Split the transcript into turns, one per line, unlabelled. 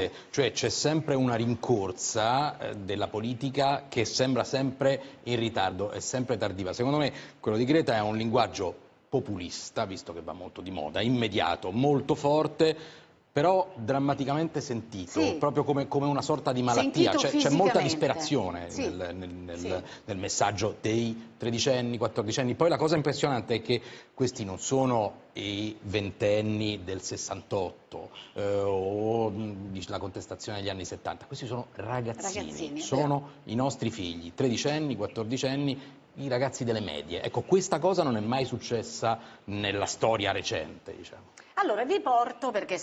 Eh. Cioè c'è sempre una rincorsa eh, della politica che sembra sempre in ritardo, è sempre tardiva. Secondo me quello di Greta è un linguaggio populista, visto che va molto di moda, immediato, molto forte, però drammaticamente sentito, sì. proprio come, come, una sorta di malattia, c'è, c'è, molta disperazione sì. nel, nel, nel, sì. nel, messaggio dei tredicenni, quattordicenni, poi la cosa impressionante è che questi non sono i ventenni del 68 eh, o la contestazione degli anni 70, questi sono ragazzini, ragazzini sono i nostri figli, tredicenni, quattordicenni, i ragazzi delle medie. Ecco, questa cosa non è mai successa nella storia recente, diciamo.
Allora vi porto perché